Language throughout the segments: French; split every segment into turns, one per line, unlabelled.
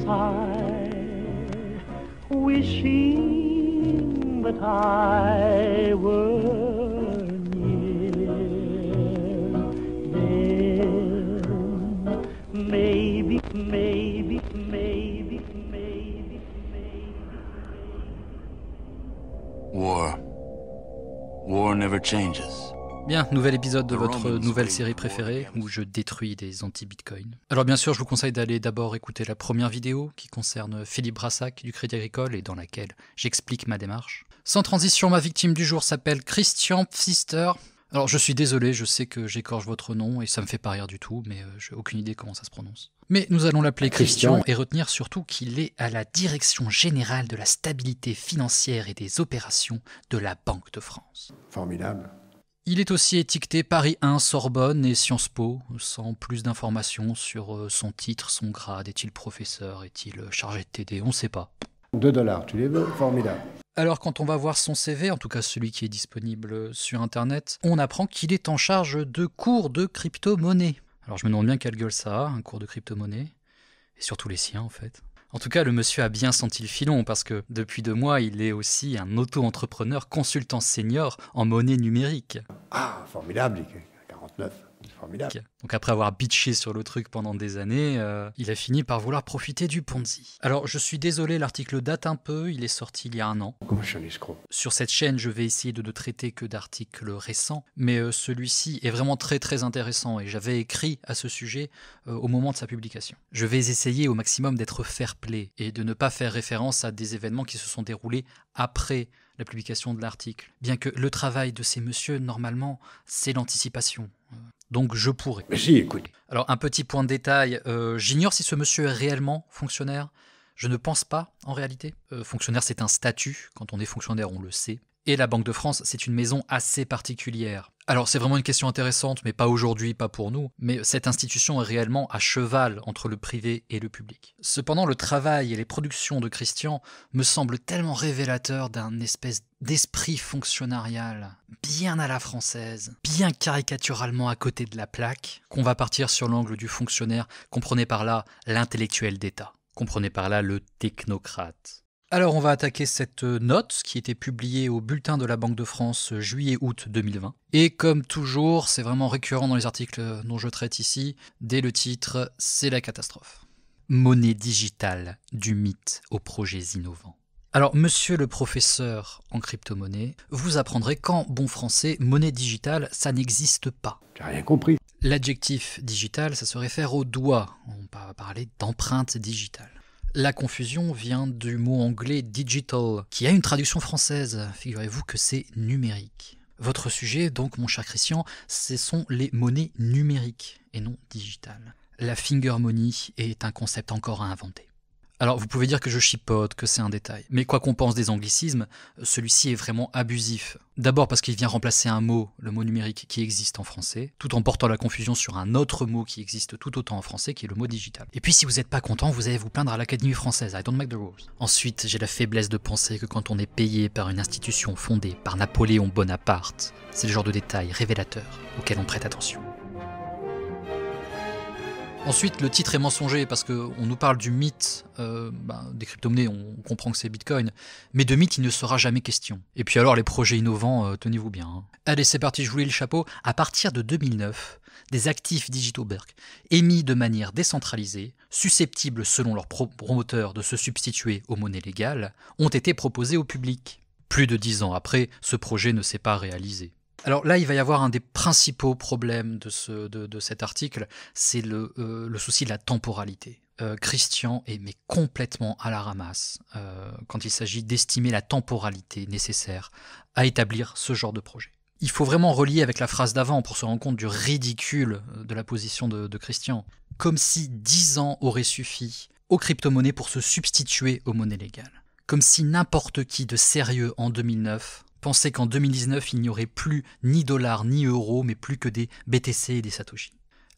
sigh, wishing that I were near. Then maybe, maybe, maybe, maybe, maybe. War. War never changes.
Bien, nouvel épisode de votre nouvelle série
préférée où je détruis des anti-bitcoin. Alors bien sûr, je vous conseille d'aller d'abord écouter la première vidéo qui concerne Philippe Brassac du Crédit Agricole et dans laquelle j'explique ma démarche. Sans transition, ma victime du jour s'appelle Christian Pfister. Alors je suis désolé, je sais que j'écorche votre nom et ça me fait pas rire du tout, mais euh, j'ai aucune idée comment ça se prononce. Mais nous allons l'appeler ah, Christian, Christian et retenir surtout qu'il est à la direction générale de la stabilité financière et des opérations de la Banque de France. Formidable. Il est aussi étiqueté Paris 1, Sorbonne et Sciences Po, sans plus d'informations sur euh, son titre, son grade, est-il professeur, est-il euh, chargé de TD, on ne sait pas. 2 dollars, tu les veux Formidable. Alors quand on va voir son CV, en tout cas celui qui est disponible euh, sur Internet, on apprend qu'il est en charge de cours de crypto-monnaie. Alors je me demande bien quelle gueule ça un cours de crypto-monnaie, et surtout les siens en fait. En tout cas, le monsieur a bien senti le filon parce que depuis deux mois, il est aussi un auto-entrepreneur consultant senior en monnaie numérique. Ah, formidable, 49. Donc après avoir bitché sur le truc pendant des années, euh, il a fini par vouloir profiter du Ponzi. Alors je suis désolé, l'article date un peu, il est sorti il y a un an. Sur cette chaîne, je vais essayer de ne traiter que d'articles récents, mais euh, celui-ci est vraiment très très intéressant et j'avais écrit à ce sujet euh, au moment de sa publication. Je vais essayer au maximum d'être fair-play et de ne pas faire référence à des événements qui se sont déroulés après la publication de l'article. Bien que le travail de ces messieurs, normalement, c'est l'anticipation donc je pourrais. écoute. Alors un petit point de détail, euh, j'ignore si ce monsieur est réellement fonctionnaire. Je ne pense pas en réalité. Euh, fonctionnaire, c'est un statut. Quand on est fonctionnaire, on le sait. Et la Banque de France, c'est une maison assez particulière. Alors c'est vraiment une question intéressante, mais pas aujourd'hui, pas pour nous, mais cette institution est réellement à cheval entre le privé et le public. Cependant, le travail et les productions de Christian me semblent tellement révélateurs d'un espèce d'esprit fonctionnarial, bien à la française, bien caricaturalement à côté de la plaque, qu'on va partir sur l'angle du fonctionnaire, comprenez par là l'intellectuel d'État, comprenez par là le technocrate. Alors on va attaquer cette euh, note qui était publiée au bulletin de la Banque de France euh, juillet-août 2020. Et comme toujours, c'est vraiment récurrent dans les articles euh, dont je traite ici, dès le titre, c'est la catastrophe. Monnaie digitale du mythe aux projets innovants. Alors, monsieur le professeur en crypto-monnaie, vous apprendrez qu'en bon français, monnaie digitale, ça n'existe pas. J'ai rien compris. L'adjectif digital, ça se réfère au doigt. On va parler d'empreinte digitale. La confusion vient du mot anglais digital, qui a une traduction française. Figurez-vous que c'est numérique. Votre sujet, donc, mon cher Christian, ce sont les monnaies numériques et non digitales. La finger money est un concept encore à inventer. Alors vous pouvez dire que je chipote, que c'est un détail, mais quoi qu'on pense des anglicismes, celui-ci est vraiment abusif. D'abord parce qu'il vient remplacer un mot, le mot numérique, qui existe en français, tout en portant la confusion sur un autre mot qui existe tout autant en français, qui est le mot digital. Et puis si vous n'êtes pas content, vous allez vous plaindre à l'Académie française, I don't make the rules. Ensuite, j'ai la faiblesse de penser que quand on est payé par une institution fondée par Napoléon Bonaparte, c'est le genre de détail révélateur auquel on prête attention. Ensuite, le titre est mensonger parce qu'on nous parle du mythe euh, bah, des crypto-monnaies, on comprend que c'est Bitcoin, mais de mythe, il ne sera jamais question. Et puis alors, les projets innovants, euh, tenez-vous bien. Hein. Allez, c'est parti, je vous lis le chapeau. À partir de 2009, des actifs digitaux émis de manière décentralisée, susceptibles selon leurs promoteurs de se substituer aux monnaies légales, ont été proposés au public. Plus de dix ans après, ce projet ne s'est pas réalisé. Alors là, il va y avoir un des principaux problèmes de, ce, de, de cet article, c'est le, euh, le, souci de la temporalité. Euh, Christian est mais complètement à la ramasse euh, quand il s'agit d'estimer la temporalité nécessaire à établir ce genre de projet. Il faut vraiment relier avec la phrase d'avant pour se rendre compte du ridicule de la position de, de Christian. Comme si dix ans auraient suffi aux crypto-monnaies pour se substituer aux monnaies légales. Comme si n'importe qui de sérieux en 2009 Pensez qu'en 2019 il n'y aurait plus ni dollars ni euros, mais plus que des BTC et des Satoshi.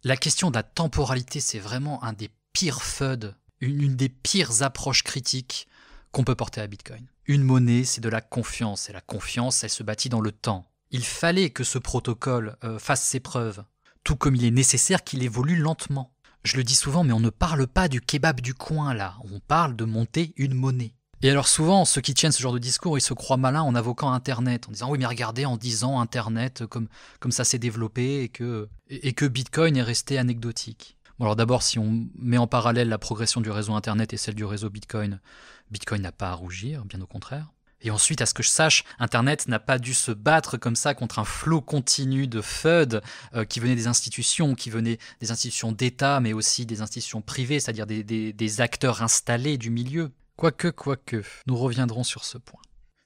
La question de la temporalité, c'est vraiment un des pires FUD, une, des pires approches critiques qu'on peut porter à Bitcoin. Une monnaie, c'est de la confiance, et la confiance, elle se bâtit dans le temps. Il fallait que ce protocole euh, fasse ses preuves, tout comme il est nécessaire qu'il évolue lentement. Je le dis souvent, mais on ne parle pas du kebab du coin là, on parle de monter une monnaie. Et alors souvent, ceux qui tiennent ce genre de discours, ils se croient malins en invoquant Internet, en disant oui mais regardez, en disant Internet, euh, comme, ça s'est développé et que, et, que Bitcoin est resté anecdotique. Bon alors d'abord, si on met en parallèle la progression du réseau Internet et celle du réseau Bitcoin, Bitcoin n'a pas à rougir, bien au contraire. Et ensuite, à ce que je sache, Internet n'a pas dû se battre comme ça contre un flot continu de FUD euh, qui venait des institutions, qui venait des institutions d'État, mais aussi des institutions privées, c'est-à-dire des acteurs installés du milieu. Quoique, quoique, nous reviendrons sur ce point.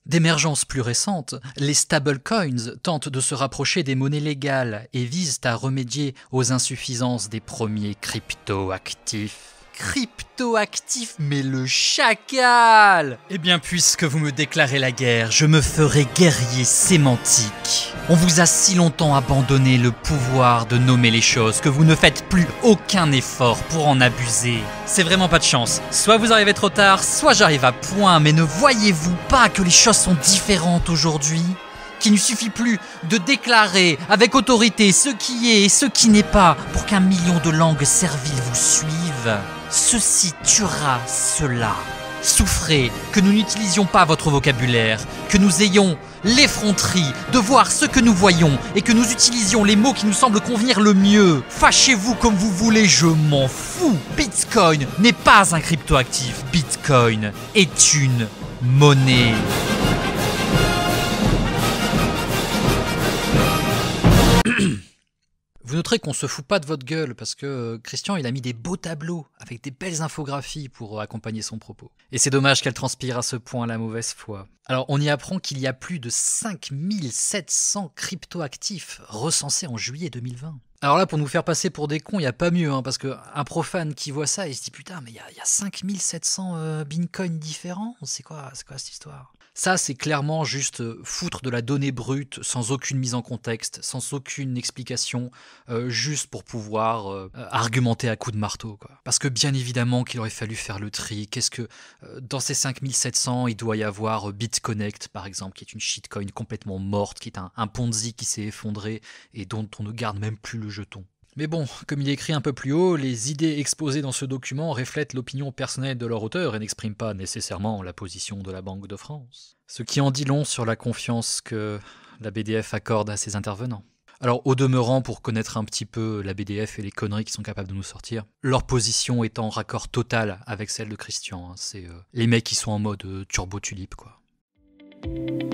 D'émergence plus récente, les stablecoins tentent de se rapprocher des monnaies légales et visent à remédier aux insuffisances des premiers crypto-actifs cryptoactif, mais le chacal Eh bien, puisque vous me déclarez la guerre, je me ferai guerrier sémantique. On vous a si longtemps abandonné le pouvoir de nommer les choses que vous ne faites plus aucun effort pour en abuser. C'est vraiment pas de chance. Soit vous arrivez trop tard, soit j'arrive à point, mais ne voyez-vous pas que les choses sont différentes aujourd'hui qu'il ne suffit plus de déclarer avec autorité ce qui est et ce qui n'est pas pour qu'un million de langues serviles vous suivent. Ceci tuera cela. Souffrez que nous n'utilisions pas votre vocabulaire, que nous ayons l'effronterie de voir ce que nous voyons et que nous utilisions les mots qui nous semblent convenir le mieux. Fâchez-vous comme vous voulez, je m'en fous. Bitcoin n'est pas un cryptoactif. Bitcoin est une monnaie. Vous noterez qu'on se fout pas de votre gueule parce que euh, Christian, il a mis des beaux tableaux avec des belles infographies pour euh, accompagner son propos. Et c'est dommage qu'elle transpire à ce point la mauvaise foi. Alors, on y apprend qu'il y a plus de 5700 cryptoactifs recensés en juillet 2020. Alors là, pour nous faire passer pour des cons, il n'y a pas mieux, hein, parce qu'un profane qui voit ça, il se dit putain, mais il y a, 5700 bincoins euh, bitcoins différents, c'est quoi, quoi cette histoire ça, c'est clairement juste euh, foutre de la donnée brute sans aucune mise en contexte, sans aucune explication, euh, juste pour pouvoir euh, argumenter à coups de marteau. Quoi. Parce que bien évidemment qu'il aurait fallu faire le tri. Qu'est-ce que dans ces 5700, il doit y avoir BitConnect, par exemple, qui est une shitcoin complètement morte, qui est un, un Ponzi qui s'est effondré et dont on ne garde même plus le jeton. Mais bon, comme il est écrit un peu plus haut, les idées exposées dans ce document reflètent l'opinion personnelle de leur auteur et n'expriment pas nécessairement la position de la Banque de France. Ce qui en dit long sur la confiance que la BDF accorde à ses intervenants. Alors au demeurant, pour connaître un petit peu la BDF et les conneries qu'ils sont capables de nous sortir, leur position est en raccord total avec celle de Christian. Hein. C'est euh, les mecs qui sont en mode euh, turbo tulipe quoi.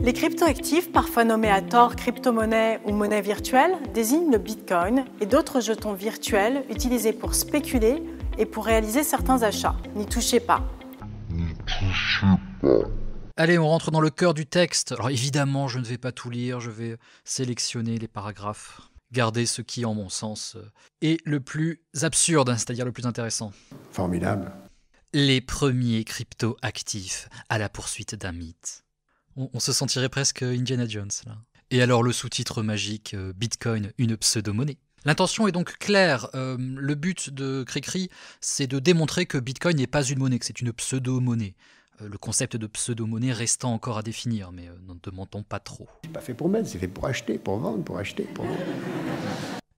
Les cryptoactifs, parfois nommés à tort crypto monnaie ou monnaie virtuelle, désignent le bitcoin et d'autres jetons virtuels utilisés pour spéculer et pour réaliser certains achats. N'y touchez pas. N'y touchez pas. Allez, on rentre dans le cœur du texte. Alors évidemment, je ne vais pas tout lire, je vais sélectionner les paragraphes, garder ce qui, en mon sens, euh, est le plus absurde, hein, c'est-à-dire le plus intéressant. Formidable. Les premiers cryptoactifs à la poursuite d'un mythe. On, se sentirait presque Indiana Jones Et alors le sous-titre magique euh, Bitcoin, une pseudo-monnaie. L'intention est donc claire. Euh, le but de Cricri, c'est de démontrer que Bitcoin n'est pas une monnaie, que c'est une pseudo-monnaie. Euh, le concept de pseudo-monnaie restant encore à définir, mais n'en demandons pas trop. pas fait pour mettre, c'est fait pour acheter, pour vendre, pour acheter,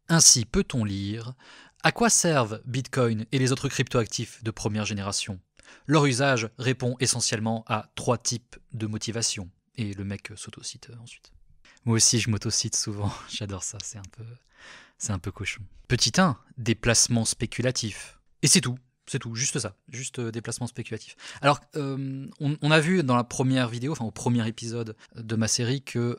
Ainsi peut-on lire À quoi servent Bitcoin et les autres cryptoactifs de première génération leur usage répond essentiellement à trois types de motivations. Et le mec euh, s'autocite euh, ensuite. Moi aussi, je m'autocite souvent. J'adore ça. C'est un peu, c'est un peu cochon. Petit 1, déplacement spéculatif. Et c'est tout. C'est tout, juste ça, juste euh, déplacement spéculatif. Alors, on, a vu dans la première vidéo, enfin au premier épisode de ma série, que,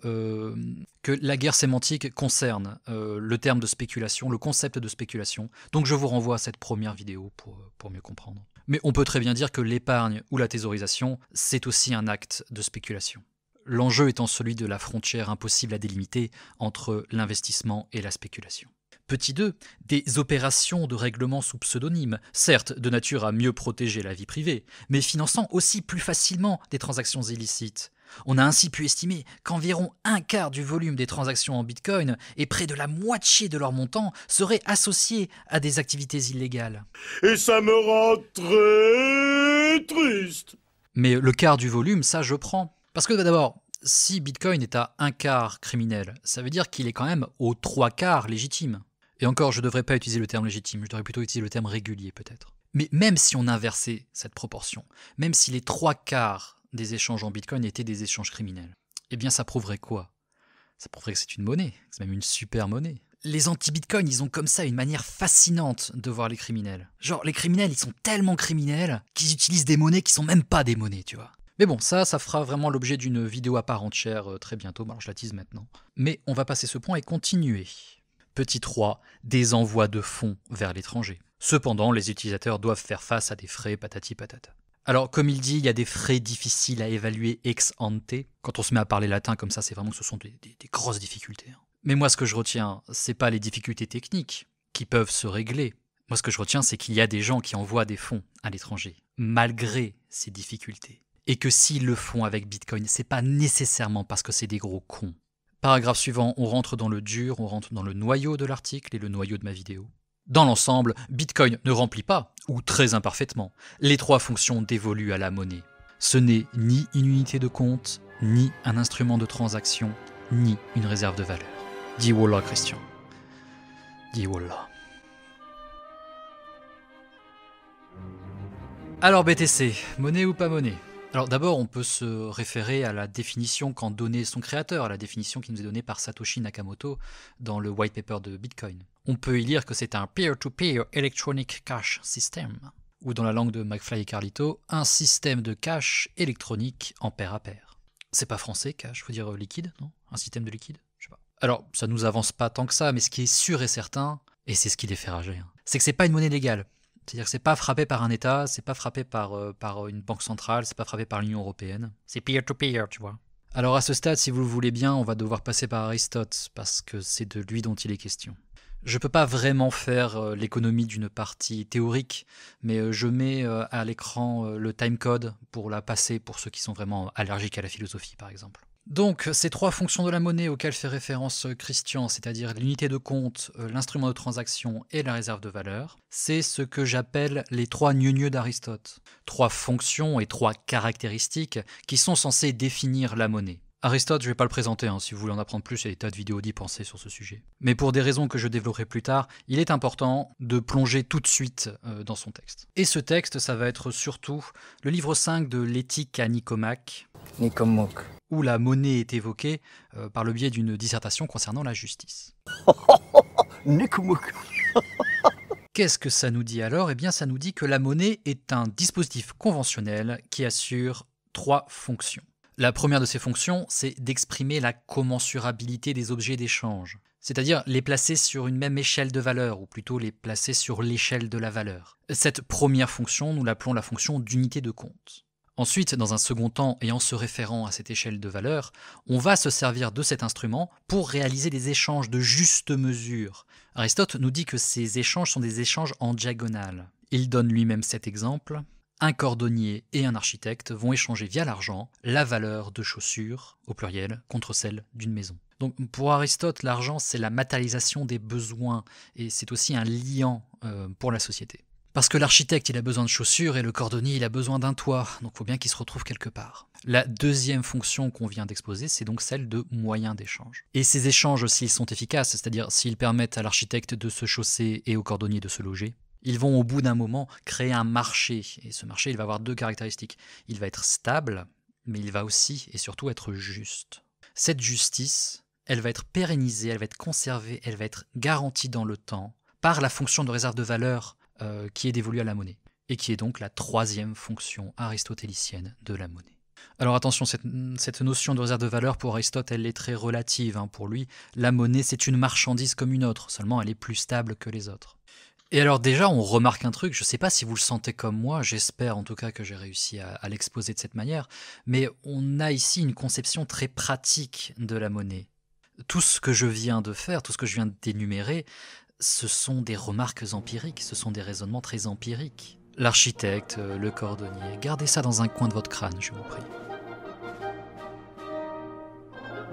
que la guerre sémantique concerne le terme de spéculation, le concept de spéculation. Donc je vous renvoie à cette première vidéo pour, pour mieux comprendre. Mais on peut très bien dire que l'épargne ou la thésaurisation, c'est aussi un acte de spéculation l'enjeu étant celui de la frontière impossible à délimiter entre l'investissement et la spéculation. Petit 2, des opérations de règlement sous pseudonyme, certes de nature à mieux protéger la vie privée, mais finançant aussi plus facilement des transactions illicites. On a ainsi pu estimer qu'environ un quart du volume des transactions en Bitcoin et près de la moitié de leur montant seraient associés à des activités illégales. Et ça me rend très triste. Mais le quart du volume, ça je prends. Parce que d'abord, si Bitcoin est à un quart criminel, ça veut dire qu'il est quand même aux trois quarts légitime. Et encore, je ne devrais pas utiliser le terme légitime, je devrais plutôt utiliser le terme régulier peut-être. Mais même si on inversait cette proportion, même si les trois quarts des échanges en Bitcoin étaient des échanges criminels, eh bien ça prouverait quoi Ça prouverait que c'est une monnaie, c'est même une super monnaie. Les anti-Bitcoin, ils ont comme ça une manière fascinante de voir les criminels. Genre, les criminels, ils sont tellement criminels qu'ils utilisent des monnaies qui sont même pas des monnaies, tu vois. Mais bon, ça, ça fera vraiment l'objet d'une vidéo à part entière euh, très bientôt, alors je la maintenant. Mais on va passer ce point et continuer. Petit 3, des envois de fonds vers l'étranger. Cependant, les utilisateurs doivent faire face à des frais patati patata. Alors, comme il dit, il y a des frais difficiles à évaluer ex ante. Quand on se met à parler latin comme ça, c'est vraiment que ce sont des, des, grosses difficultés. Hein. Mais moi, ce que je retiens, c'est pas les difficultés techniques qui peuvent se régler. Moi, ce que je retiens, c'est qu'il y a des gens qui envoient des fonds à l'étranger, malgré ces difficultés et que s'ils le font avec Bitcoin, c'est pas nécessairement parce que c'est des gros cons. Paragraphe suivant, on rentre dans le dur, on rentre dans le noyau de l'article et le noyau de ma vidéo. Dans l'ensemble, Bitcoin ne remplit pas, ou très imparfaitement, les trois fonctions dévolues à la monnaie. Ce n'est ni une unité de compte, ni un instrument de transaction, ni une réserve de valeur. Dis Wallah, Christian. Dis Wallah. Alors BTC, monnaie ou pas monnaie alors d'abord, on peut se référer à la définition qu'en donnait son créateur, à la définition qui nous est donnée par Satoshi Nakamoto dans le white paper de Bitcoin. On peut y lire que c'est un peer-to-peer electronic cash system, ou dans la langue de McFly et Carlito, un système de cash électronique en pair à pair. C'est pas français, cash, faut dire euh, liquide, non Un système de liquide Je sais pas. Alors, ça nous avance pas tant que ça, mais ce qui est sûr et certain, et c'est ce qui les fait rager, hein, c'est que c'est pas une monnaie légale. C'est-à-dire que c'est pas frappé par un État, c'est pas frappé par, euh, par euh, une banque centrale, c'est pas frappé par l'Union européenne. C'est peer-to-peer, tu vois. Alors à ce stade, si vous le voulez bien, on va devoir passer par Aristote, parce que c'est de lui dont il est question. Je peux pas vraiment faire euh, l'économie d'une partie théorique, mais je mets à l'écran le timecode pour la passer pour ceux qui sont vraiment allergiques à la philosophie, par exemple. Donc, ces trois fonctions de la monnaie auxquelles fait référence euh, Christian, c'est-à-dire l'unité de compte, euh, l'instrument de transaction et la réserve de valeur, c'est ce que j'appelle les trois gneugneux d'Aristote. Trois fonctions et trois caractéristiques qui sont censées définir la monnaie. Aristote, je ne vais pas le présenter, hein, si vous voulez en apprendre plus, il y a des tas de vidéos d'y penser sur ce sujet. Mais pour des raisons que je développerai plus tard, il est important de plonger tout de suite euh, dans son texte. Et ce texte, ça va être surtout le livre 5 de l'éthique à Nicomaque, où la monnaie est évoquée euh, par le biais d'une dissertation concernant la justice. Qu'est-ce que ça nous dit alors Eh bien, ça nous dit que la monnaie est un dispositif conventionnel qui assure trois fonctions. La première de ces fonctions, c'est d'exprimer la commensurabilité des objets d'échange, c'est-à-dire les placer sur une même échelle de valeur, ou plutôt les placer sur l'échelle de la valeur. Cette première fonction, nous l'appelons la fonction d'unité de compte. Ensuite, dans un second temps, et en se référant à cette échelle de valeur, on va se servir de cet instrument pour réaliser des échanges de juste mesure. Aristote nous dit que ces échanges sont des échanges en diagonale. Il donne lui-même cet exemple. Un cordonnier et un architecte vont échanger via l'argent la valeur de chaussures, au pluriel, contre celle d'une maison. Donc pour Aristote, l'argent, c'est la matérialisation des besoins et c'est aussi un liant euh, pour la société. Parce que l'architecte, il a besoin de chaussures et le cordonnier, il a besoin d'un toit, donc il faut bien qu'il se retrouve quelque part. La deuxième fonction qu'on vient d'exposer, c'est donc celle de moyen d'échange. Et ces échanges, s'ils sont efficaces, c'est-à-dire s'ils permettent à l'architecte de se chausser et au cordonnier de se loger, ils vont au bout d'un moment créer un marché. Et ce marché, il va avoir deux caractéristiques. Il va être stable, mais il va aussi et surtout être juste. Cette justice, elle va être pérennisée, elle va être conservée, elle va être garantie dans le temps par la fonction de réserve de valeur euh, qui est dévolue à la monnaie, et qui est donc la troisième fonction aristotélicienne de la monnaie. Alors attention, cette, notion de réserve de valeur pour Aristote, elle est très relative. Hein. Pour lui, la monnaie, c'est une marchandise comme une autre, seulement elle est plus stable que les autres. Et alors déjà, on remarque un truc, je ne sais pas si vous le sentez comme moi, j'espère en tout cas que j'ai réussi à l'exposer de cette manière, mais on a ici une conception très pratique de la monnaie. Tout ce que je viens de faire, tout ce que je viens d'énumérer, ce sont des remarques empiriques, ce sont des raisonnements très empiriques. L'architecte, euh, le cordonnier, gardez ça dans un coin de votre crâne, je vous prie.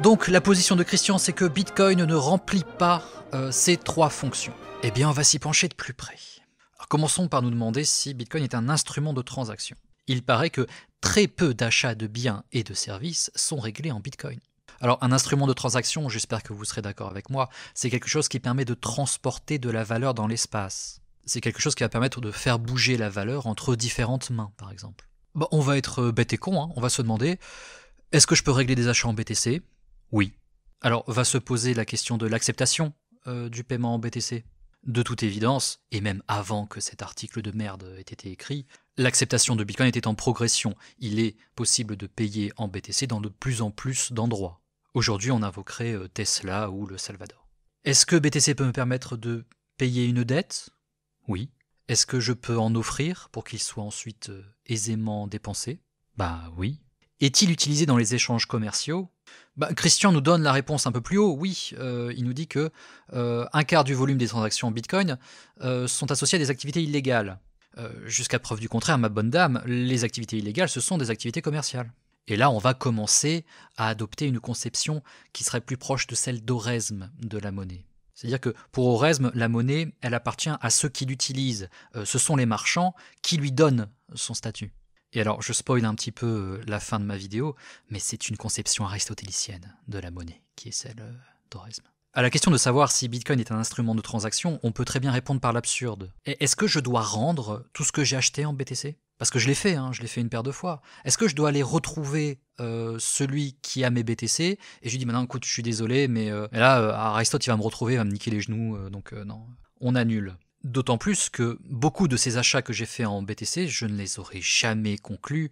Donc la position de Christian, c'est que Bitcoin ne remplit pas euh, ces trois fonctions. Eh bien, on va s'y pencher de plus près. commençons par nous demander si Bitcoin est un instrument de transaction. Il paraît que très peu d'achats de biens et de services sont réglés en Bitcoin. Alors un instrument de transaction, j'espère que vous serez d'accord avec moi, c'est quelque chose qui permet de transporter de la valeur dans l'espace. C'est quelque chose qui va permettre de faire bouger la valeur entre différentes mains, par exemple. Bah, on va être bête et con, hein. on va se demander, est-ce que je peux régler des achats en BTC Oui. Alors va se poser la question de l'acceptation euh, du paiement en BTC. De toute évidence, et même avant que cet article de merde ait été écrit, l'acceptation de Bitcoin était en progression. Il est possible de payer en BTC dans de plus en plus d'endroits. Aujourd'hui, on invoquerait euh, Tesla ou le Salvador. Est-ce que BTC peut me permettre de payer une dette Oui. Est-ce que je peux en offrir pour qu'il soit ensuite euh, aisément dépensé Bah oui. Est-il utilisé dans les échanges commerciaux bah, Christian nous donne la réponse un peu plus haut. Oui, euh, il nous dit que un quart du volume des transactions en Bitcoin sont associées à des activités illégales. Jusqu'à preuve du contraire, ma bonne dame, les activités illégales, ce sont des activités commerciales. Et là, on va commencer à adopter une conception qui serait plus proche de celle d'Oresme de la monnaie. C'est-à-dire que pour Oresme, la monnaie, elle appartient à ceux qui l'utilisent. Euh, ce sont les marchands qui lui donnent son statut. Et alors, je spoil un petit peu euh, la fin de ma vidéo, mais c'est une conception aristotélicienne de la monnaie qui est celle euh, d'Oresme. À la question de savoir si Bitcoin est un instrument de transaction, on peut très bien répondre par l'absurde. Est-ce que je dois rendre tout ce que j'ai acheté en BTC parce que je l'ai fait, hein, je l'ai fait une paire de fois. Est-ce que je dois aller retrouver euh, celui qui a mes BTC et je lui dis maintenant, écoute, je suis désolé, mais euh, là, euh, Aristote, il va me retrouver, il va me niquer les genoux, donc non, on annule. D'autant plus que beaucoup de ces achats que j'ai faits en BTC, je ne les aurais jamais conclus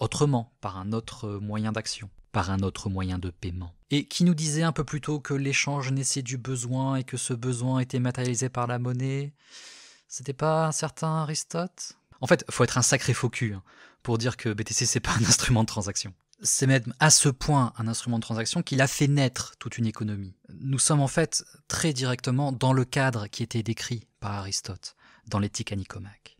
autrement, par un autre moyen d'action, par un autre moyen de paiement. Et qui nous disait un peu plus tôt que l'échange naissait du besoin et que ce besoin était matérialisé par la monnaie C'était pas un certain Aristote en fait, faut être un sacré faux cul hein, pour dire que BTC c'est pas un instrument de transaction. C'est même à ce point un instrument de transaction qu'il a fait naître toute une économie. Nous sommes en fait très directement dans le cadre qui était décrit par Aristote dans l'éthique à Nicomaque.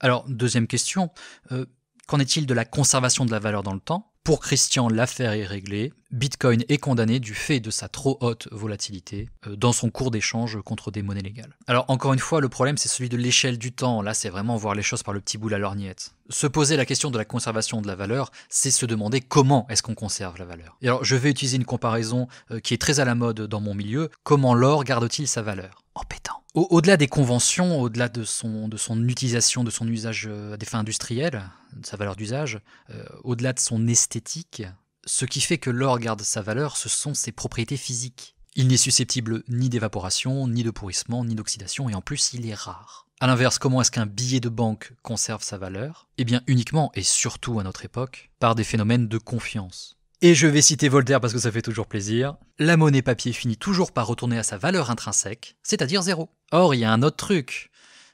Alors, deuxième question, euh, qu'en est-il de la conservation de la valeur dans le temps pour Christian, l'affaire est réglée. Bitcoin est condamné du fait de sa trop haute volatilité euh, dans son cours d'échange contre des monnaies légales. Alors encore une fois, le problème c'est celui de l'échelle du temps. Là, c'est vraiment voir les choses par le petit bout de la lorgnette. Se poser la question de la conservation de la valeur, c'est se demander comment est-ce qu'on conserve la valeur. Et alors, je vais utiliser une comparaison euh, qui est très à la mode dans mon milieu. Comment l'or garde-t-il sa valeur En pétant. Au-delà des conventions, au-delà de son, utilisation, de son usage à euh, des fins industrielles, de sa valeur d'usage, euh, au-delà de son esthétique, ce qui fait que l'or garde sa valeur, ce sont ses propriétés physiques. Il n'est susceptible ni d'évaporation, ni de pourrissement, ni d'oxydation, et en plus il est rare. A l'inverse, comment est-ce qu'un billet de banque conserve sa valeur Eh bien uniquement, et surtout à notre époque, par des phénomènes de confiance. Et je vais citer Voltaire parce que ça fait toujours plaisir. La monnaie papier finit toujours par retourner à sa valeur intrinsèque, c'est-à-dire zéro. Or, il y a un autre truc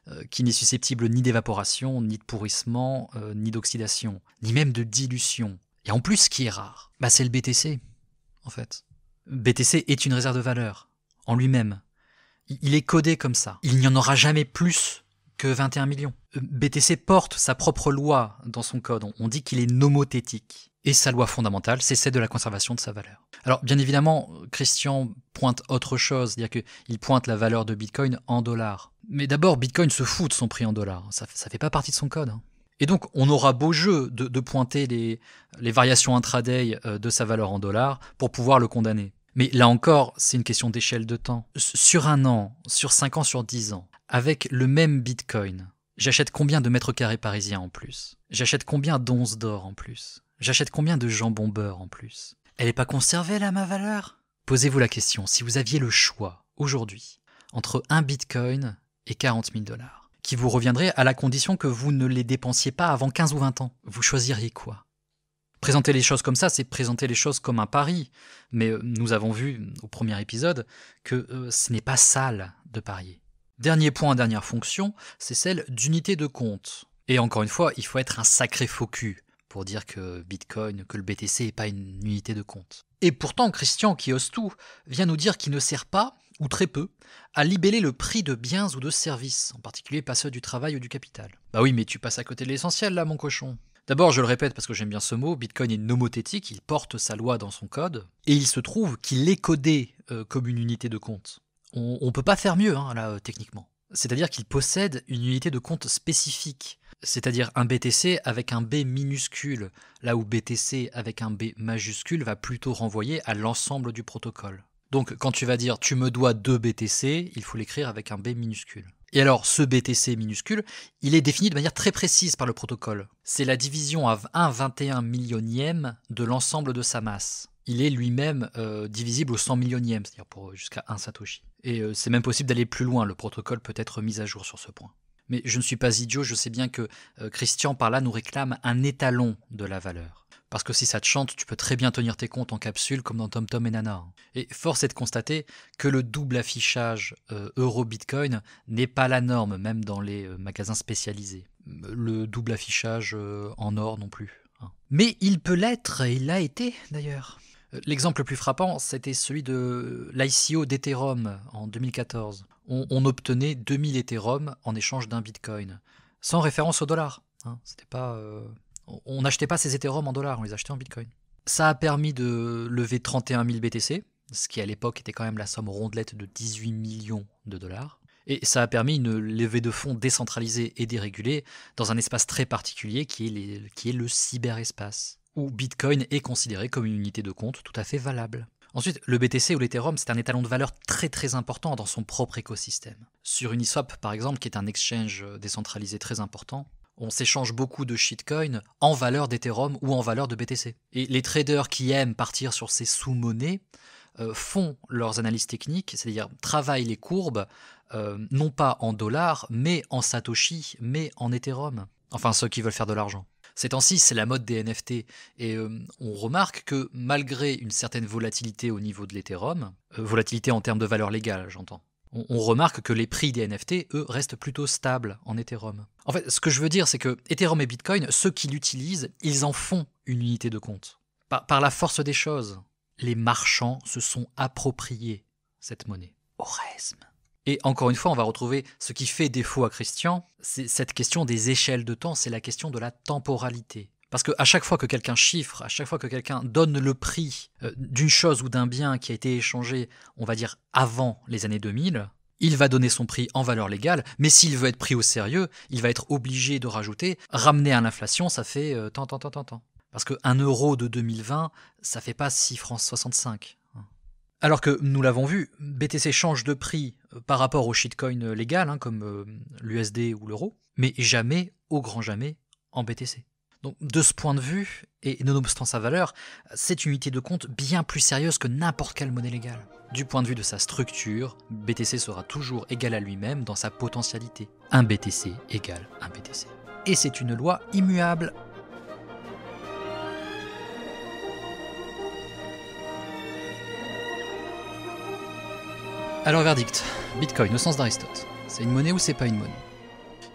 euh, qui n'est susceptible ni d'évaporation, ni de pourrissement, euh, ni d'oxydation, ni même de dilution. Et en plus, ce qui est rare, bah, c'est le BTC, en fait. BTC est une réserve de valeur, en lui-même. Il est codé comme ça. Il n'y en aura jamais plus que 21 millions. BTC porte sa propre loi dans son code. On dit qu'il est nomothétique. Et sa loi fondamentale, c'est celle de la conservation de sa valeur. Alors, bien évidemment, Christian pointe autre chose, c'est-à-dire qu'il pointe la valeur de Bitcoin en dollars. Mais d'abord, Bitcoin se fout de son prix en dollars. Ça ne fait pas partie de son code. Hein. Et donc, on aura beau jeu de, pointer les, les, variations intraday euh, de sa valeur en dollars pour pouvoir le condamner. Mais là encore, c'est une question d'échelle de temps. Sur un an, sur cinq ans, sur dix ans, avec le même Bitcoin, J'achète combien de mètres carrés parisiens en plus J'achète combien d'onces d'or en plus J'achète combien de jambon beurre en plus Elle n'est pas conservée là, ma valeur Posez-vous la question, si vous aviez le choix, aujourd'hui, entre un bitcoin et 40 000 dollars, qui vous reviendrait à la condition que vous ne les dépensiez pas avant 15 ou 20 ans, vous choisiriez quoi Présenter les choses comme ça, c'est présenter les choses comme un pari. Mais euh, nous avons vu au premier épisode que euh, ce n'est pas sale de parier. Dernier point, dernière fonction, c'est celle d'unité de compte. Et encore une fois, il faut être un sacré faux pour dire que Bitcoin, que le BTC n'est pas une unité de compte. Et pourtant, Christian, qui ose tout, vient nous dire qu'il ne sert pas, ou très peu, à libeller le prix de biens ou de services, en particulier pas ceux du travail ou du capital. Bah oui, mais tu passes à côté de l'essentiel là, mon cochon. D'abord, je le répète parce que j'aime bien ce mot, Bitcoin est nomothétique, il porte sa loi dans son code, et il se trouve qu'il est codé euh, comme une unité de compte on, ne peut pas faire mieux hein, là euh, techniquement. C'est-à-dire qu'il possède une unité de compte spécifique, c'est-à-dire un BTC avec un B minuscule, là où BTC avec un B majuscule va plutôt renvoyer à l'ensemble du protocole. Donc quand tu vas dire tu me dois deux BTC, il faut l'écrire avec un B minuscule. Et alors ce BTC minuscule, il est défini de manière très précise par le protocole. C'est la division à 1,21 millionième de l'ensemble de sa masse. Il est lui-même euh, divisible au 100 millionième, c'est-à-dire jusqu'à 1 Satoshi. Et euh, c'est même possible d'aller plus loin, le protocole peut être mis à jour sur ce point. Mais je ne suis pas idiot, je sais bien que euh, Christian par là nous réclame un étalon de la valeur. Parce que si ça te chante, tu peux très bien tenir tes comptes en capsule comme dans Tom Tom et Nana. Hein. Et force est de constater que le double affichage euh, euro-bitcoin n'est pas la norme, même dans les magasins spécialisés. Le double affichage en or non plus. Hein. Mais il peut l'être, et il l'a été d'ailleurs. L'exemple le plus frappant, c'était celui de l'ICO d'Ethereum en 2014. On, obtenait 2000 Ethereum en échange d'un Bitcoin, sans référence au dollar. Hein. Euh, on n'achetait pas ces Ethereum en dollars, on les achetait en Bitcoin. Ça a permis de lever 31 000 BTC, ce qui à l'époque était quand même la somme rondelette de 18 millions de dollars. Et ça a permis une levée de fonds décentralisée et dérégulée dans un espace très particulier qui est le cyberespace où Bitcoin est considéré comme une unité de compte tout à fait valable. Ensuite, le BTC ou l'Ethereum, c'est un étalon de valeur très très important dans son propre écosystème. Sur Uniswap, par exemple, qui est un exchange euh, décentralisé très important, on s'échange beaucoup de shitcoin en valeur d'Ethereum ou en valeur de BTC. Et les traders qui aiment partir sur ces sous-monnaies euh, font leurs analyses techniques, c'est-à-dire travaillent les courbes, euh, non pas en dollars, mais en Satoshi, mais en Ethereum. Enfin, ceux qui veulent faire de l'argent. Ces temps-ci, c'est la mode des NFT. Et euh, on remarque que malgré une certaine volatilité au niveau de l'Ethereum, euh, volatilité en termes de valeur légale, j'entends, on, remarque que les prix des NFT, eux, restent plutôt stables en Ethereum. En fait, ce que je veux dire, c'est que Ethereum et Bitcoin, ceux qui l'utilisent, ils en font une unité de compte. Par, par la force des choses, les marchands se sont appropriés cette monnaie. Oresme. Et encore une fois, on va retrouver ce qui fait défaut à Christian, c'est cette question des échelles de temps, c'est la question de la temporalité. Parce qu'à chaque fois que quelqu'un chiffre, à chaque fois que quelqu'un donne le prix d'une chose ou d'un bien qui a été échangé, on va dire avant les années 2000, il va donner son prix en valeur légale, mais s'il veut être pris au sérieux, il va être obligé de rajouter ramener à l'inflation, ça fait tant, tant, tant, tant, tant. Parce qu'un euro de 2020, ça fait pas 6 francs 65. Alors que nous l'avons vu, BTC change de prix euh, par rapport au shitcoin euh, légal, hein, comme euh, l'USD ou l'euro, mais jamais, au grand jamais, en BTC. Donc de ce point de vue, et nonobstant sa valeur, c'est une unité de compte bien plus sérieuse que n'importe quelle monnaie légale. Du point de vue de sa structure, BTC sera toujours égal à lui-même dans sa potentialité. Un BTC égale un BTC. Et c'est une loi immuable Alors verdict, Bitcoin au sens d'Aristote, c'est une monnaie ou c'est pas une monnaie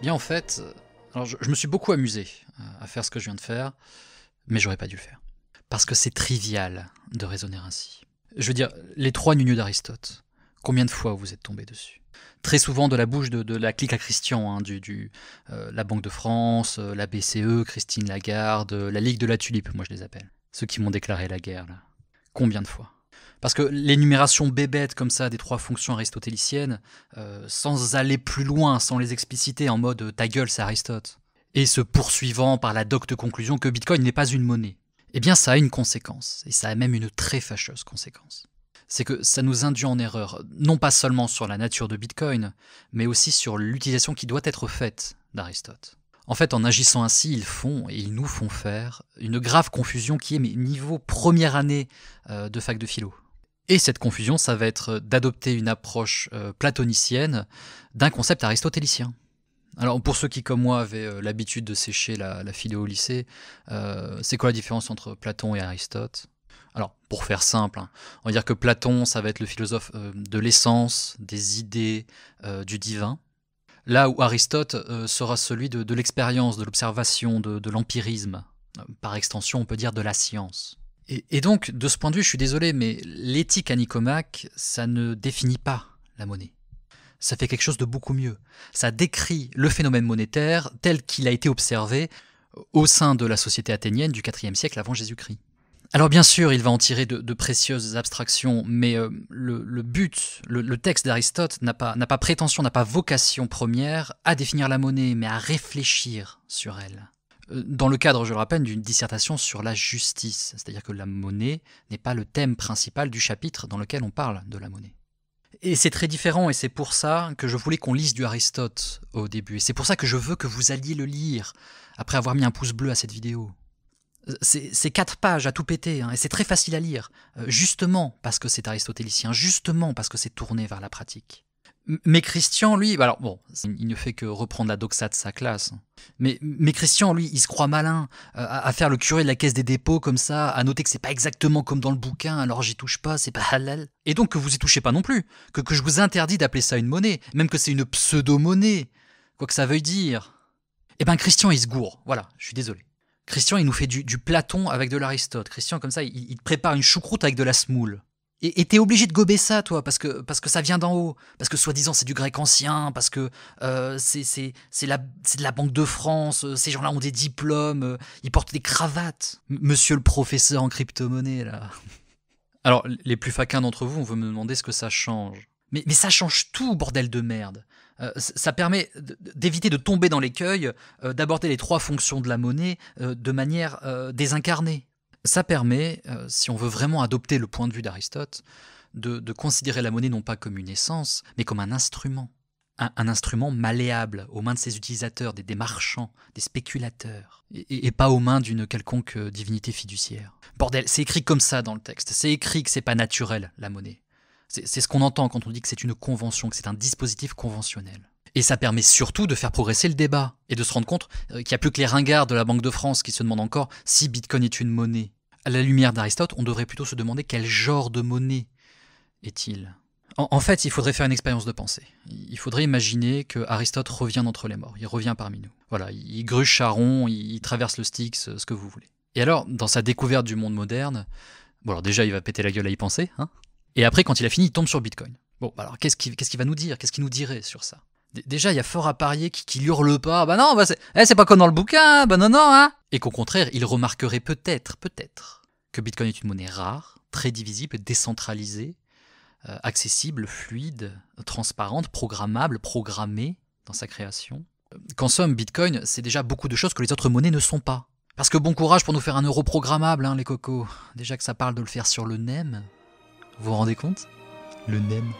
Bien en fait, euh, alors je, me suis beaucoup amusé euh, à faire ce que je viens de faire, mais j'aurais pas dû le faire. Parce que c'est trivial de raisonner ainsi. Je veux dire, les trois nœuds d'Aristote, combien de fois vous êtes tombé dessus Très souvent de la bouche de, la clique à Christian, hein, du, du euh, la Banque de France, la BCE, Christine Lagarde, la Ligue de la Tulipe, moi je les appelle. Ceux qui m'ont déclaré la guerre, là. Combien de fois parce que l'énumération bébête comme ça des trois fonctions aristotéliciennes, euh, sans aller plus loin, sans les expliciter en mode euh, ta gueule, c'est Aristote, et se poursuivant par la docte conclusion que Bitcoin n'est pas une monnaie, eh bien ça a une conséquence, et ça a même une très fâcheuse conséquence. C'est que ça nous induit en erreur, non pas seulement sur la nature de Bitcoin, mais aussi sur l'utilisation qui doit être faite d'Aristote. En fait, en agissant ainsi, ils font et ils nous font faire une grave confusion qui est mais niveau première année euh, de fac de philo. Et cette confusion, ça va être euh, d'adopter une approche euh, platonicienne d'un concept aristotélicien. Alors pour ceux qui, comme moi, avaient euh, l'habitude de sécher la, la au lycée, c'est quoi la différence entre Platon et Aristote Alors pour faire simple, hein, on va dire que Platon, ça va être le philosophe de l'essence, des idées, du divin. Là où Aristote sera celui de l'expérience, de l'observation, de l'empirisme, par extension on peut dire de la science. Et, donc, de ce point de vue, je suis désolé, mais l'éthique à Nicomac, ça ne définit pas la monnaie. Ça fait quelque chose de beaucoup mieux. Ça décrit le phénomène monétaire tel qu'il a été observé au sein de la société athénienne du IVe siècle avant Jésus-Christ. Alors bien sûr, il va en tirer de, précieuses abstractions, mais euh, le, but, le, texte d'Aristote n'a pas prétention, n'a pas vocation première à définir la monnaie, mais à réfléchir sur elle. Euh, dans le cadre, je le rappelle, d'une dissertation sur la justice, c'est-à-dire que la monnaie n'est pas le thème principal du chapitre dans lequel on parle de la monnaie. Et c'est très différent, et c'est pour ça que je voulais qu'on lise du Aristote au début, et c'est pour ça que je veux que vous alliez le lire, après avoir mis un pouce bleu à cette vidéo. Euh, c'est quatre pages à tout péter, hein, et c'est très facile à lire, euh, justement parce que c'est aristotélicien, justement parce que c'est tourné vers la pratique. Mais Christian, lui, bah alors bon, il ne fait que reprendre la doxa de sa classe. Mais, Christian, lui, il se croit malin euh, à, faire le curé de la caisse des dépôts comme ça, à noter que c'est pas exactement comme dans le bouquin, alors j'y touche pas, c'est pas halal. Et donc que vous y touchez pas non plus, que, que je vous interdis d'appeler ça une monnaie, même que c'est une pseudo-monnaie, quoi que ça veuille dire. Eh ben Christian, il se gourre, voilà, je suis désolé. Christian, il nous fait du, Platon avec de l'Aristote. Christian, comme ça, il, il prépare une choucroute avec de la smoule et t'es obligé de gober ça, toi, parce que, parce que ça vient d'en haut. Parce que soi-disant c'est du grec ancien, parce que euh, c'est de la Banque de France, euh, ces gens-là ont des diplômes, euh, ils portent des cravates. Monsieur le professeur en crypto-monnaie, là. Alors, les plus faquins d'entre vous, on veut me demander ce que ça change. Mais, ça change tout, bordel de merde. ça permet d'éviter de tomber dans l'écueil, d'aborder les trois fonctions de la monnaie de manière désincarnée ça permet, euh, si on veut vraiment adopter le point de vue d'Aristote, de, considérer la monnaie non pas comme une essence, mais comme un instrument. Un, instrument malléable aux mains de ses utilisateurs, des, marchands, des spéculateurs, et, pas aux mains d'une quelconque euh, divinité fiduciaire. Bordel, c'est écrit comme ça dans le texte. C'est écrit que c'est pas naturel, la monnaie. C'est ce qu'on entend quand on dit que c'est une convention, que c'est un dispositif conventionnel. Et ça permet surtout de faire progresser le débat et de se rendre compte euh, qu'il n'y a plus que les ringards de la Banque de France qui se demandent encore si Bitcoin est une monnaie à la lumière d'Aristote, on devrait plutôt se demander quel genre de monnaie est-il. En, fait, il faudrait faire une expérience de pensée. Il faudrait imaginer que Aristote revient d'entre les morts, il revient parmi nous. Voilà, il, gruche charron, il, traverse le Styx, euh, ce que vous voulez. Et alors, dans sa découverte du monde moderne, bon alors déjà il va péter la gueule à y penser, hein Et après, quand il a fini, il tombe sur Bitcoin. Bon, bah alors qu'est-ce qu'il va nous dire Qu'est-ce qu'il nous dirait sur ça Déjà, il y a fort à parier qu'il hurle pas. Bah non, bah c'est eh, pas comme dans le bouquin, hein, bah non, non, hein Et qu'au contraire, il remarquerait peut-être, peut-être, que Bitcoin est une monnaie rare, très divisible, décentralisée, euh, accessible, fluide, transparente, programmable, programmée dans sa création. Euh, qu'en somme, Bitcoin, c'est déjà beaucoup de choses que les autres monnaies ne sont pas. Parce que bon courage pour nous faire un euro programmable, hein, les cocos. Déjà que ça parle de le faire sur le NEM. Vous vous rendez compte Le NEM.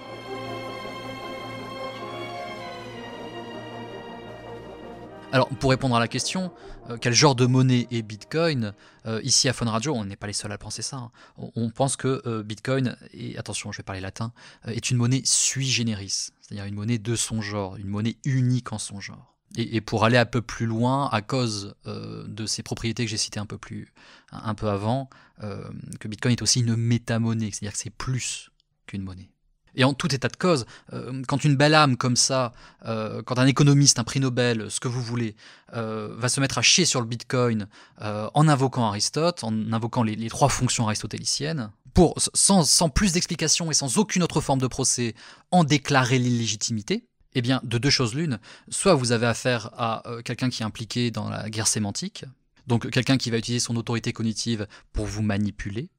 Alors, pour répondre à la question, euh, quel genre de monnaie est Bitcoin euh, Ici à Fun Radio, on n'est pas les seuls à penser ça. Hein. On, pense que euh, Bitcoin, et attention, je vais parler latin, est une monnaie sui generis, c'est-à-dire une monnaie de son genre, une monnaie unique en son genre. Et, pour aller un peu plus loin, à cause de ces propriétés que j'ai citées un peu plus, un, peu avant, que Bitcoin est aussi une métamonnaie, c'est-à-dire que c'est plus qu'une monnaie et en tout état de cause, euh, quand une belle âme comme ça, euh, quand un économiste, un prix Nobel, ce que vous voulez, euh, va se mettre à chier sur le Bitcoin en invoquant Aristote, en invoquant les, trois fonctions aristotéliciennes, pour, sans, plus d'explication et sans aucune autre forme de procès, en déclarer l'illégitimité, eh bien, de deux choses l'une, soit vous avez affaire à quelqu'un qui est impliqué dans la guerre sémantique, donc quelqu'un qui va utiliser son autorité cognitive pour vous manipuler,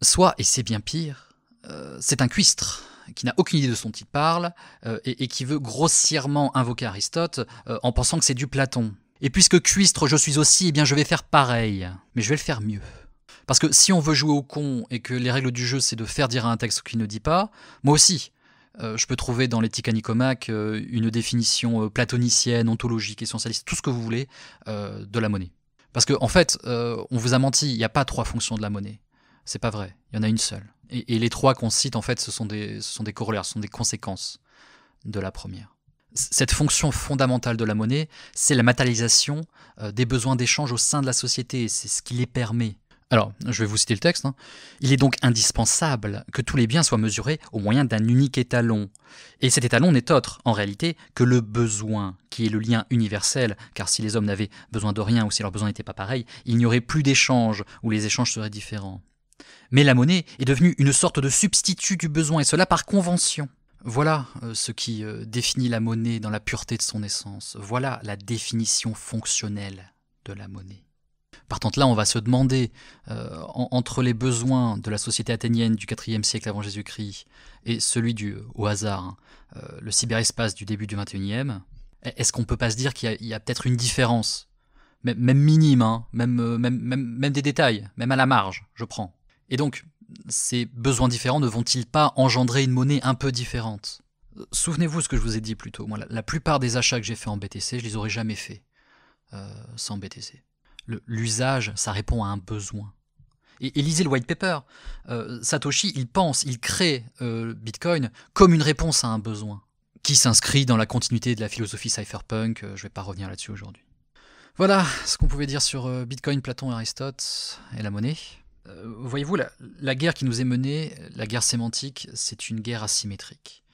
soit, et c'est bien pire, c'est un cuistre qui n'a aucune idée de son il parle euh, et, qui veut grossièrement invoquer Aristote euh, en pensant que c'est du Platon. Et puisque cuistre je suis aussi, eh bien je vais faire pareil, mais je vais le faire mieux. Parce que si on veut jouer au con et que les règles du jeu c'est de faire dire à un texte qu'il ne dit pas, moi aussi, euh, je peux trouver dans l'éthique anicomaque une définition platonicienne, ontologique, essentialiste, tout ce que vous voulez de la monnaie. Parce qu'en en fait, on vous a menti, il n'y a pas trois fonctions de la monnaie. C'est pas vrai, il y en a une seule. Et, les trois qu'on cite, en fait, ce sont, des, corollaires, ce sont des conséquences de la première. Cette fonction fondamentale de la monnaie, c'est la matérialisation euh, des besoins d'échange au sein de la société, c'est ce qui les permet. Alors, je vais vous citer le texte. Hein. Il est donc indispensable que tous les biens soient mesurés au moyen d'un unique étalon. Et cet étalon n'est autre, en réalité, que le besoin, qui est le lien universel, car si les hommes n'avaient besoin de rien ou si leurs besoins n'étaient pas pareils, il n'y aurait plus d'échanges, ou les échanges seraient différents. Mais la monnaie est devenue une sorte de substitut du besoin, et cela par convention. Voilà euh, ce qui euh, définit la monnaie dans la pureté de son essence. Voilà la définition fonctionnelle de la monnaie. Partant de là, on va se demander, euh, entre les besoins de la société athénienne du IVe siècle avant Jésus-Christ et celui du, au hasard, hein, le cyberespace du début du XXIe, est-ce qu'on peut pas se dire qu'il y a, peut-être une différence, même, minime, hein, même, des détails, même à la marge, je prends et donc, ces besoins différents ne vont-ils pas engendrer une monnaie un peu différente Souvenez-vous ce que je vous ai dit plus tôt. la, plupart des achats que j'ai faits en BTC, je les aurais jamais faits euh, sans BTC. L'usage, ça répond à un besoin. Et, lisez le white paper. Euh, Satoshi, il pense, il crée euh, Bitcoin comme une réponse à un besoin qui s'inscrit dans la continuité de la philosophie cypherpunk. je ne vais pas revenir là-dessus aujourd'hui. Voilà ce qu'on pouvait dire sur Bitcoin, Platon, Aristote et la monnaie. Euh, voyez-vous, la, guerre qui nous est menée, la guerre sémantique, c'est une guerre asymétrique.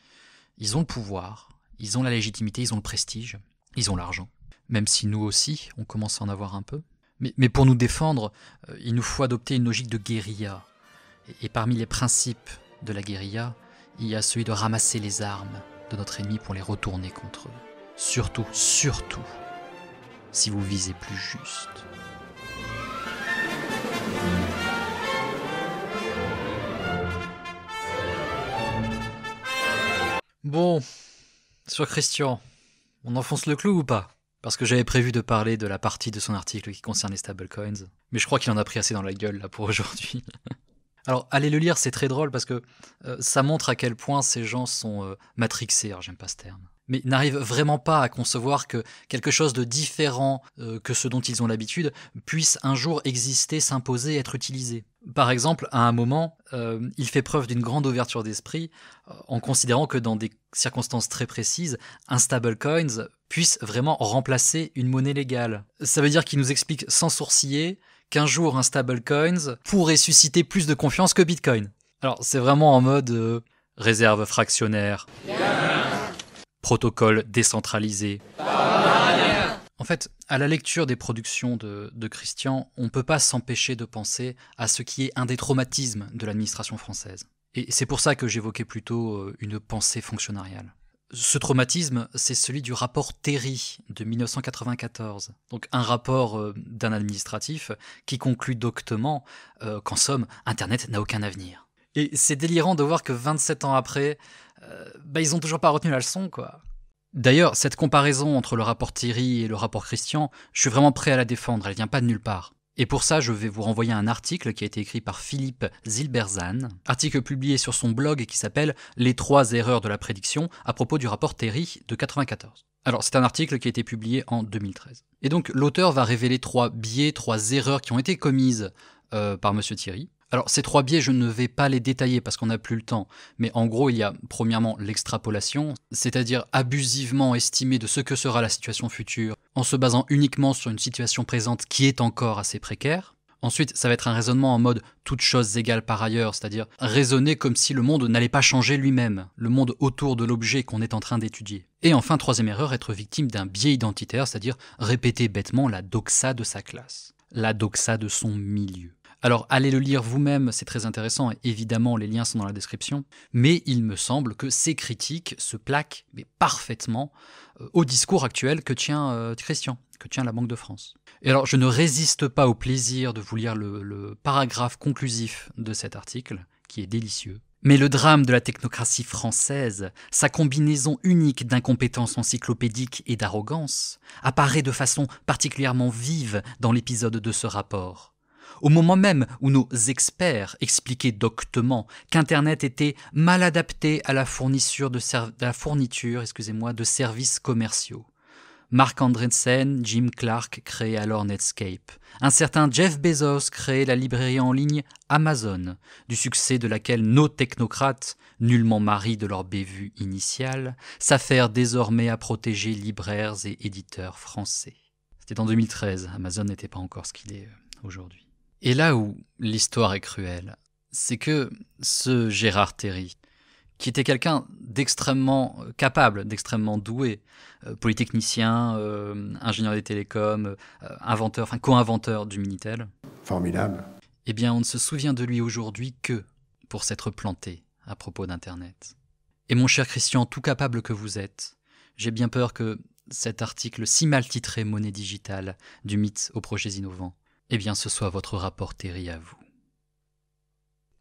Ils ont le pouvoir, ils ont la légitimité, ils ont le prestige, ils ont l'argent. Même si nous aussi, on commence à en avoir un peu. Mais, pour nous défendre, euh, il nous faut adopter une logique de guérilla. et parmi les principes de la guérilla, il y a celui de ramasser les armes de notre ennemi pour les retourner contre eux. Surtout, surtout, si vous visez plus juste. Bon, sur Christian, on enfonce le clou ou pas Parce que j'avais prévu de parler de la partie de son article qui concerne les stablecoins, mais je crois qu'il en a pris assez dans la gueule là pour aujourd'hui. Alors, allez le lire, c'est très drôle parce que euh, ça montre à quel point ces gens sont euh, matrixés, alors j'aime pas ce terme mais n'arrivent vraiment pas à concevoir que quelque chose de différent euh, que ce dont ils ont l'habitude puisse un jour exister, s'imposer, être utilisé. Par exemple, à un moment, euh, il fait preuve d'une grande ouverture d'esprit euh, en considérant que dans des circonstances très précises, un stablecoins puisse vraiment remplacer une monnaie légale. Ça veut dire qu'il nous explique sans sourciller qu'un jour un stablecoins pourrait susciter plus de confiance que Bitcoin. Alors c'est vraiment en mode réserve fractionnaire protocole décentralisé. En fait, à la lecture des productions de, Christian, on ne peut pas s'empêcher de penser à ce qui est un des traumatismes de l'administration française. Et c'est pour ça que j'évoquais plutôt euh, une pensée fonctionnariale. Ce traumatisme, c'est celui du rapport Terry de 1994. Donc un rapport euh, d'un administratif qui conclut doctement euh, qu'en somme, Internet n'a aucun avenir. Et c'est délirant de voir que 27 ans après, euh, bah, ils ont toujours pas retenu la leçon, quoi. D'ailleurs, cette comparaison entre le rapport Thierry et le rapport Christian, je suis vraiment prêt à la défendre, elle vient pas de nulle part. Et pour ça, je vais vous renvoyer un article qui a été écrit par Philippe Zilberzan, article publié sur son blog qui s'appelle Les trois erreurs de la prédiction à propos du rapport Thierry de 1994 ». Alors, c'est un article qui a été publié en 2013. Et donc, l'auteur va révéler trois biais, trois erreurs qui ont été commises euh, par Monsieur Thierry, alors ces trois biais, je ne vais pas les détailler parce qu'on n'a plus le temps, mais en gros, il y a premièrement l'extrapolation, c'est-à-dire abusivement estimer de ce que sera la situation future en se basant uniquement sur une situation présente qui est encore assez précaire. Ensuite, ça va être un raisonnement en mode toutes choses égales par ailleurs, c'est-à-dire raisonner comme si le monde n'allait pas changer lui-même, le monde autour de l'objet qu'on est en train d'étudier. Et enfin, troisième erreur, être victime d'un biais identitaire, c'est-à-dire répéter bêtement la doxa de sa classe, la doxa de son milieu. Alors allez le lire vous-même, c'est très intéressant, évidemment les liens sont dans la description, mais il me semble que ces critiques se plaquent parfaitement euh, au discours actuel que tient euh, Christian, que tient la Banque de France. Et alors je ne résiste pas au plaisir de vous lire le paragraphe conclusif de cet article, qui est délicieux. Mais le drame de la technocratie française, sa combinaison unique d'incompétence encyclopédique et d'arrogance, apparaît de façon particulièrement vive dans l'épisode de ce rapport. Au moment même où nos experts expliquaient doctement qu'Internet était mal adapté à la, fourniture de, services commerciaux. Marc Andreessen, Jim Clark créaient alors Netscape. Un certain Jeff Bezos créait la librairie en ligne Amazon, du succès de laquelle nos technocrates, nullement maris de leur bévue initiale, s'affairent désormais à protéger libraires et éditeurs français. C'était en 2013, Amazon n'était pas encore ce qu'il est euh, aujourd'hui. Et là où l'histoire est cruelle, c'est que ce Gérard Terry, qui était quelqu'un d'extrêmement euh, capable, d'extrêmement doué, euh, polytechnicien, euh, ingénieur des télécoms, inventeur, enfin co-inventeur du Minitel. Formidable. Eh bien, on ne se souvient de lui aujourd'hui que pour s'être planté à propos d'Internet. Et mon cher Christian, tout capable que vous êtes, j'ai bien peur que cet article si mal titré Monnaie digitale, du mythe aux projets innovants, eh bien ce soit votre rapport Terry à vous.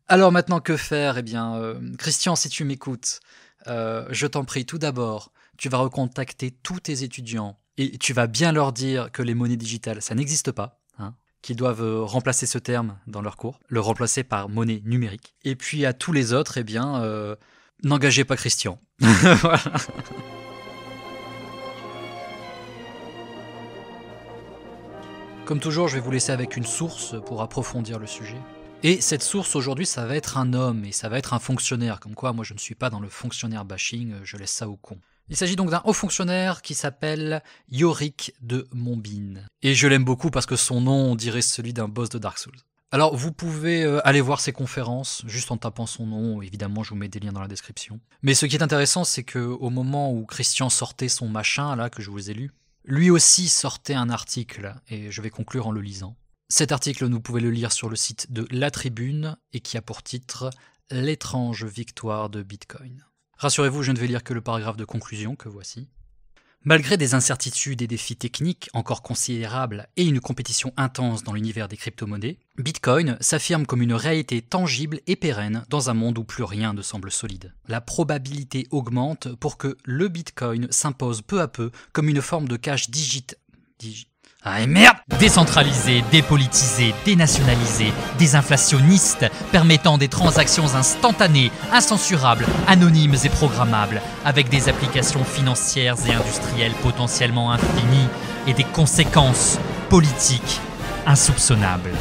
Alors maintenant que faire Eh bien, euh, Christian, si tu m'écoutes, euh, je t'en prie, tout d'abord, tu vas recontacter tous tes étudiants et tu vas bien leur dire que les monnaies digitales, ça n'existe pas, hein, qu'ils doivent euh, remplacer ce terme dans leur cours, le remplacer par monnaie numérique. Et puis à tous les autres, eh bien, n'engagez pas Christian. voilà. Comme toujours, je vais vous laisser avec une source pour approfondir le sujet. Et cette source aujourd'hui, ça va être un homme et ça va être un fonctionnaire. Comme quoi, moi je ne suis pas dans le fonctionnaire bashing, je laisse ça au con. Il s'agit donc d'un haut fonctionnaire qui s'appelle Yorick de Mombine. Et je l'aime beaucoup parce que son nom, on dirait celui d'un boss de Dark Souls. Alors vous pouvez euh, aller voir ses conférences juste en tapant son nom, évidemment je vous mets des liens dans la description. Mais ce qui est intéressant c'est que au moment où Christian sortait son machin là que je vous ai lu, lui aussi sortait un article, et je vais conclure en le lisant. Cet article, nous pouvez le lire sur le site de La Tribune, et qui a pour titre L'étrange victoire de Bitcoin. Rassurez-vous, je ne vais lire que le paragraphe de conclusion que voici. Malgré des incertitudes et défis techniques encore considérables et une compétition intense dans l'univers des crypto-monnaies, Bitcoin s'affirme comme une réalité tangible et pérenne dans un monde où plus rien ne semble solide. La probabilité augmente pour que le Bitcoin s'impose peu à peu comme une forme de cash digit... Ah et merde Décentralisé, dépolitisé, dénationalisé, désinflationniste, permettant des transactions instantanées, incensurables, anonymes et programmables, avec des applications financières et industrielles potentiellement infinies et des conséquences politiques insoupçonnables.